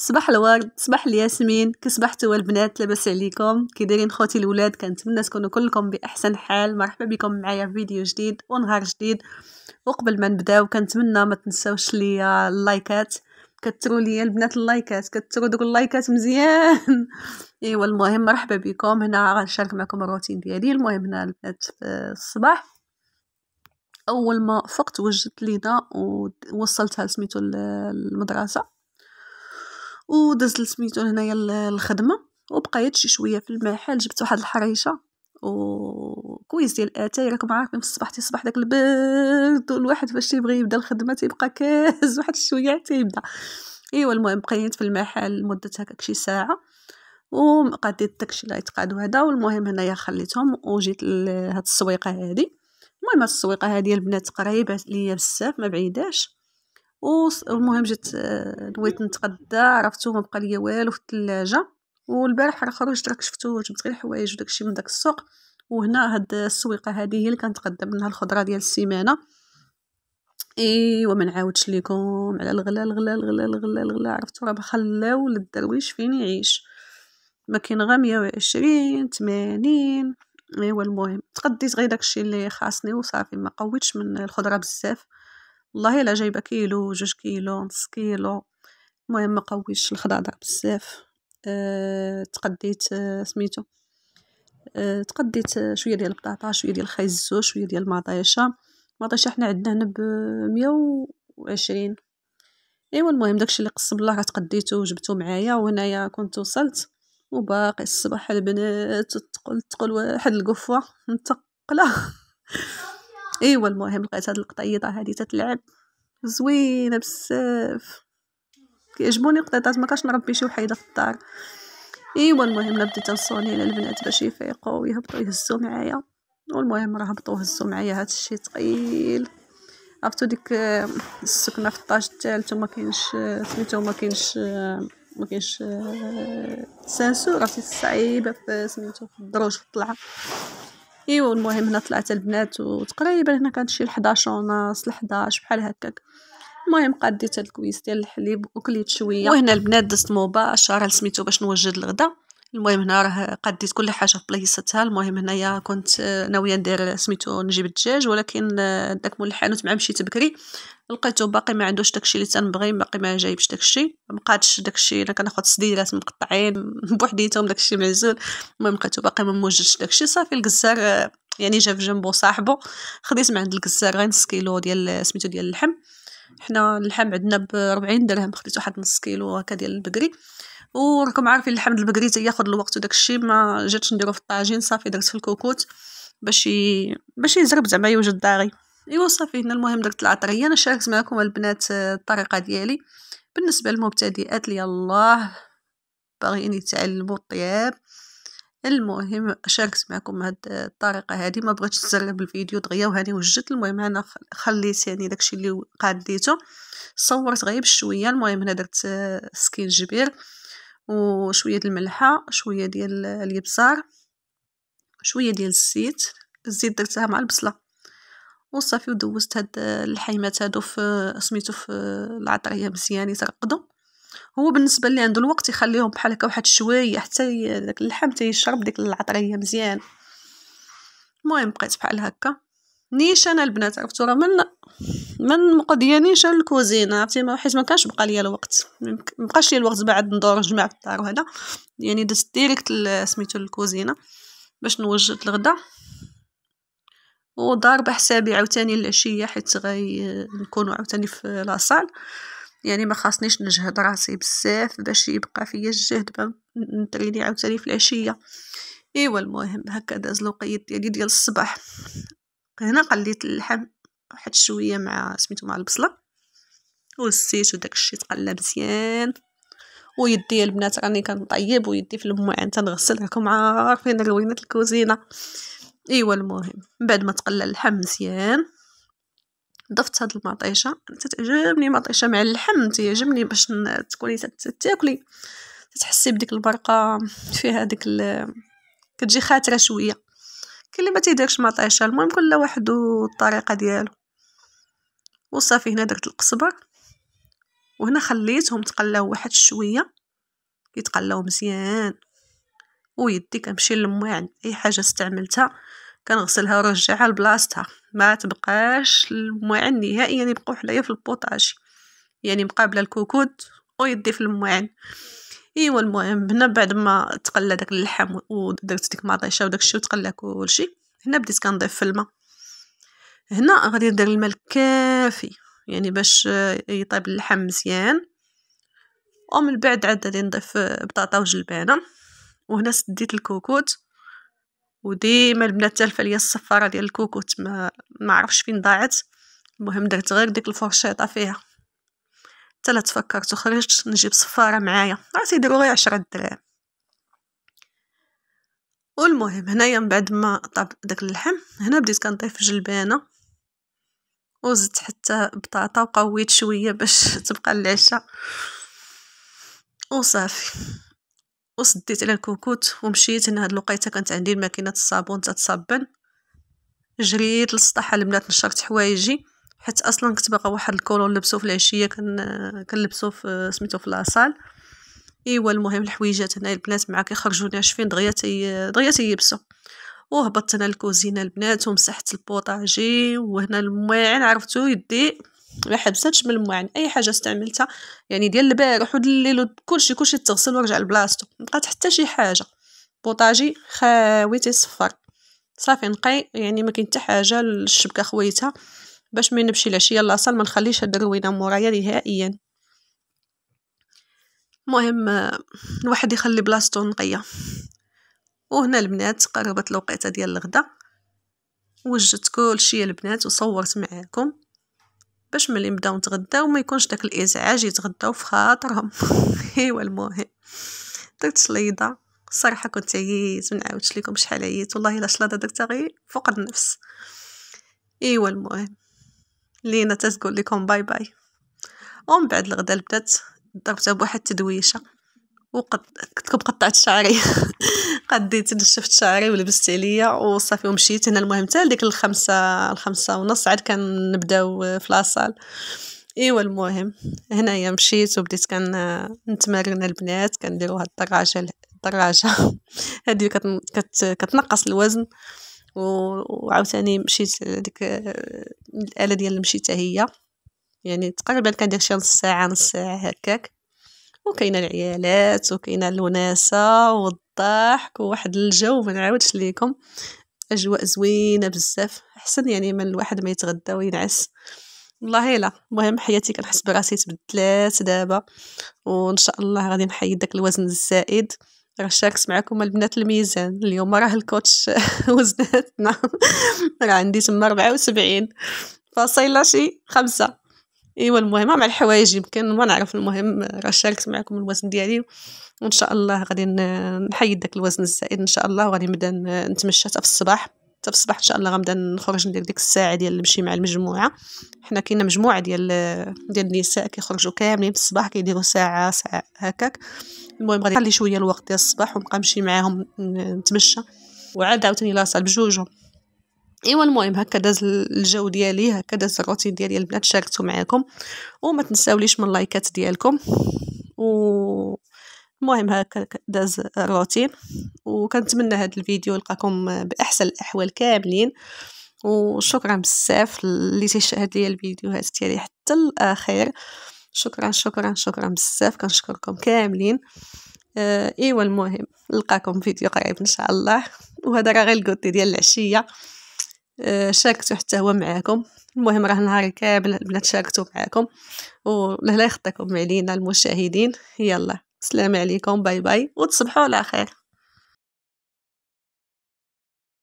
صباح الورد صباح الياسمين كي صبحتوا البنات لاباس عليكم كي دايرين خوتي الولاد كنتمنى تكونوا كلكم باحسن حال مرحبا بكم معايا في فيديو جديد ونهار جديد وقبل ما نبداو كنتمنى ما تنساوش ليا اللايكات كثروا ليا البنات اللايكات كثروا دوك اللايكات مزيان ايوا المهم مرحبا بكم هنا غنشارك معكم الروتين ديالي المهم هنا البنات الصباح اول ما فقت وجدت لينا ووصلتها سميتو المدرسه ودز لسميتو هنايا الخدمه وبقيت شي شويه في المحل جبت واحد الحريشه وكويس ديال اتاي راكم عارفين في الصباح تيصبح داك البرد والواحد فاش تيبغي يبدا الخدمه تيبقى كاز واحد الشويه تيبدا ايوا المهم بقيت في المحل مده هكاك شي ساعه وقديت داكشي اللي يتقاد هذا والمهم هنايا خليتهم وجيت لهاد السويقه هادي المهم هاد السويقه هادي البنات قريبه ليا بزاف ما بعيداش والمهم جيت نويت آه، نتغدى عرفتو ما بقى ليا والو في الثلاجه والبارح راه خرجت راك شفتو جبت غير حوايج وداكشي من داك السوق وهنا هاد السويقه هذه هي اللي كنتقدم منها الخضره ديال السيمانه ايوا ما نعاودش ليكم على الغلا الغلا الغلا الغلا الغلا عرفتو راه خلاو للدرويش فين يعيش ما كاين غير 120 80 ايوا المهم تقديت غير داكشي اللي خاصني وصافي ما قويتش من الخضره بزاف والله الا جايبه كيلو جوج كيلو نص كيلو المهم ما قويتش بزاف أه تقديت أه سميتو أه تقديت آه، شويه ديال البطاطا شويه ديال الخيزو شويه ديال المطيشه المطيشه حنا عندنا هنا ب 120 ايوا المهم داكشي اللي قسم الله تقديته وجبته معايا وهنايا كنت وصلت وباقي الصباح البنات تقول تقول واحد القفوه متقله ايوا المهم لقيت هاد القطيطه هادي تتلعب زوينه بزاف كيعجبوني القطيطات ما كاش نربي شي وحيده في الدار ايوا المهم انا بديت نصوني على البنات باش يفيقوا ويهبطوا يهزوا معايا والمهم راه هبطوا هزوا معايا هذا الشيء ثقيل عرفتو ديك السكنه في الطاج الثالث وما كاينش سميتو ما كاينش ما كاينش سانسور عرفتي صعيبه في سميتو في الدروج في الطلعه ايوا المهم هنا طلعت البنات وتقريبا هنا كانت شي 11 ونص 11 بحال هكاك المهم قديت الكويس ديال الحليب وكليت شويه وهنا البنات دزت مباشره لسميتو باش نوجد الغدا المهم هنا راه قديت كل حاجه في بلايصتها المهم هنايا كنت آه، ناويه ندير سميتو نجيب الدجاج ولكن آه، داك مول الحانوت مع مشيت بكري لقيتو باقي ما عندوش داكشي اللي تنبغي باقي ما جايبش داكشي ما بقاتش داكشي انا كناخد سديرات مقطعين بوحديتهم داكشي معزول المهم لقيتو باقي ما موجدش داكشي صافي الكزار آه، يعني جا في جنبو صاحبو خديت من عند الكزار غير نص كيلو ديال سميتو ديال اللحم حنا اللحم عندنا ب 40 درهم خديت واحد نص كيلو هكا ديال البقري وراكم عارفين الحمد البقري تاياخد الوقت وداك الشيء ما جاتش نديرو في الطاجين صافي درت في الكوكوت باش باش يزرب زعما يوجد داغي ايوا صافي هنا المهم درت العطريه انا شاركت معكم البنات الطريقه ديالي بالنسبه للمبتدئات اللي الله باغيين يتعلموا الطياب المهم شاركت معكم هاد الطريقه هذه ما بغيتش تزرب الفيديو دغيا وهاني وجدت المهم انا خليت يعني داكشي اللي قاديته صورت غير بشويه المهم هنا درت سكينجبير وشويه الملحه شويه ديال الابزار شويه ديال الزيت الزيت درتها مع البصله وصافي ودوزت هاد الحيمات هادو في سميتو في العطريه مزيان يترقدوا هو بالنسبه اللي عنده الوقت يخليهم بحال هكا واحد شويه حتى داك اللحم تيشرب ديك العطريه مزيان المهم بقيت بحال هكا نيشان البنات عرفتو راه من ما مقضيانيش الكوزينه عرفتي حيت ما كانش بقى ليا الوقت ما بقاش ليا الوقت بعد ندور نجمع في الدار وهذا يعني دزت ديريكت سميتو الكوزينه باش نوجد الغدا وضاربه حسابي عاوتاني العشيه حيت غي نكونوا عاوتاني في لاصال يعني ما خاصنيش نجهد راسي بزاف باش يبقى فيا الجهد نتريني عاوتاني في العشيه ايوا المهم هكا داز الوقيت ديالي ديال الصباح هنا قليت اللحم واحد شويه مع سميتو مع البصله والزيت وداك الشيء تقلى مزيان ويدي البنات راني كنطيب ويدي في المواعن تنغسل راكم عارفين الوينات الكوزينه ايوا المهم من بعد ما تقلى اللحم مزيان ضفت هاد المطيشه تتعجبني مطيشه مع اللحم تيعجبني باش تكوني تاكلي تتحسي بديك البرقه فيها ديك ال... كتجي خاتره شويه كاين اللي ما تيديركش مطيشه المهم كل واحد والطريقه ديالو وصافي هنا درت القصبر وهنا خليتهم تقلاو واحد شويه يتقلاو مزيان ويدي كنمشي نلموها عند اي حاجه استعملتها كنغسلها ونرجعها لبلاصتها ما تبقاش المواعن نهائيا يبقاو حدايا في البوطاجي يعني مقابله الكوكوت ويدي في المواعن ايوا المهم هنا بعد ما تقلى داك اللحم ودرت ديك مطيشه وداك الشيء وتقلى كلشي هنا بديت كنضيف في الماء هنا غادي ندير الماء الكافي يعني باش يطيب اللحم مزيان ومن بعد عاد غادي نضيف بطاطا وجلبانه وهنا سديت الكوكوت وديما البنات تالفه ليا الصفاره ديال الكوكوت ما ما عرفش فين ضاعت المهم درت غير ديك الفرشيطه فيها لا تفكرت وخرجت نجيب صفارة معايا راه تيديرو غير عشرة دراهم والمهم هنايا من بعد ما طاب داك اللحم هنا بديت كنضيف جلبانه وزدت حتى بطاطا وقويت شويه باش تبقى العشاء وصافي وسديت على الكوكوت ومشيت هنا هاد الوقيته كانت عندي الماكينه الصابون تتصبن جريت للسطح البنات نشرت حوايجي حيت اصلا كنت باغا واحد الكولون نلبسو في العشيه كن كنلبسو في سميتو في لاصال ايوا المهم الحويجات هنا البنات معاك يخرجوني عشفين دغيا دغيا تيبسو وهبطت انا للكوزينه البنات ومسحت البوطاجي وهنا المواعن عرفتو يدي ما حبستش من المواعن اي حاجه استعملتها يعني ديال البارح ود الليل كلشي كلشي تغسل ورجع لبلاصتو مبقات حتى شي حاجه بوطاجي خاوي تيصفر صافي نقي يعني ما كاين حتى حاجه الشبكه خويتها باش ما نمشيلاش يلا اصلا ما نخليش الدرو ينام ورايا نهائيا المهم الواحد يخلي بلاصتو نقيه وهنا البنات قربت الوقيته ديال الغدا وجدت كلشي البنات وصورت معاكم باش ملي نبداو نتغداو ما يكونش داك الازعاج يتغداو في خاطرهم ايوا المهم درت شليضه الصراحه كنت عييت منعاودش ليكم لكم شحال عييت والله الا شلاضه درتها غير فوق النفس ايوا المهم لينا تتقول لكم باي باي ومن بعد الغدا بدات ضربتها بواحد التدويشه وقد كنت قطعت شعري قديت نشفت شعري ولبست عليا وصافي ومشيت هنا المهم حتى ديك الخمسة الخمسة ونص عاد كنبداو في لاصال ايوا المهم هنايا مشيت وبديت نتمرن البنات كنديروا هاد الدراجه الدراجه هادي كتنقص الوزن وعاوتاني مشيت ديك الاله ديال المشي هي يعني تقريبا كندير شي نص ساعه نص ساعه هكاك وكاينه العيالات وكاينه الوناسه والضحك وواحد الجو ما نعاودش ليكم اجواء زوينه بزاف احسن يعني من الواحد ما يتغدى وينعس والله لا المهم حياتي كنحس براسي تبدلات دابا وان شاء الله غادي نحيد داك الوزن الزائد رشاكس معكم البنات الميزان اليوم راه الكوتش وزناتنا نعم. راه عندي تما ربعة وسبعين فاصلة شي خمسة ايوا المهم مع الحوايج يمكن ما نعرف المهم راه شاركت معكم الوزن ديالي وان شاء الله غادي نحيد داك الوزن الزائد ان شاء الله وغادي نبدا نتمشى في الصباح حتى في الصباح ان شاء الله غنبدا نخرج ندير ديك الساعه ديال نمشي مع المجموعه حنا كاينه مجموعه ديال ديال النساء كيخرجوا كاملين في الصباح كيديروا ساعه ساعه هكاك المهم غادي نخلي شويه الوقت ديال الصباح ونبقى نمشي معاهم نتمشى وعاد عاوتاني لاصال بجوجهم ايوا المهم هكا داز الجو ديالي هكا داز الروتين ديالي البنات شاركته معاكم وما تنساوليش من اللايكات ديالكم و المهم هكا داز الروتين وكنتمنى هذا الفيديو يلقاكم باحسن الاحوال كاملين وشكرا بزاف اللي تيشاهد ليا الفيديوهات ديالي حتى الاخير شكرا شكرا شكرا بزاف كنشكركم كاملين آه ايوا المهم نلقاكم فيديو قريب ان شاء الله وهذا راه غير الكوتي ديال العشيه آه شاركتو حتى هو معاكم المهم راه نهار كامل البنات شاركتو معاكم ولهلا يخطيكم علينا المشاهدين يلا سلام عليكم باي باي وتصبحوا على خير